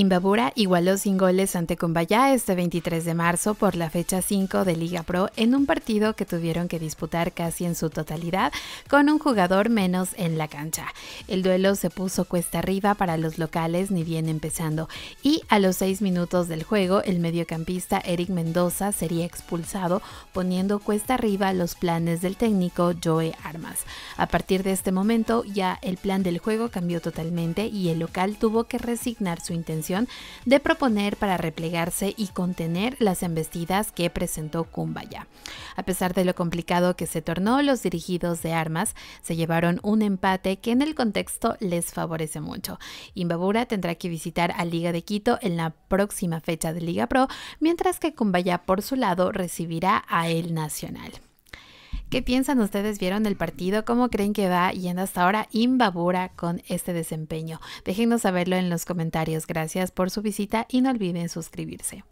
Imbabura igualó sin goles ante Cumbayá este 23 de marzo por la fecha 5 de Liga Pro en un partido que tuvieron que disputar casi en su totalidad con un jugador menos en la cancha. El duelo se puso cuesta arriba para los locales ni bien empezando y a los 6 minutos del juego el mediocampista Eric Mendoza sería expulsado poniendo cuesta arriba los planes del técnico Joe Armas. A partir de este momento ya el plan del juego cambió totalmente y el local tuvo que resignar su intención de proponer para replegarse y contener las embestidas que presentó Kumbaya. A pesar de lo complicado que se tornó, los dirigidos de armas se llevaron un empate que en el contexto les favorece mucho. Imbabura tendrá que visitar a Liga de Quito en la próxima fecha de Liga Pro, mientras que Kumbaya por su lado recibirá a El Nacional. ¿Qué piensan ustedes? ¿Vieron el partido? ¿Cómo creen que va yendo hasta ahora Imbabura con este desempeño? Déjenos saberlo en los comentarios. Gracias por su visita y no olviden suscribirse.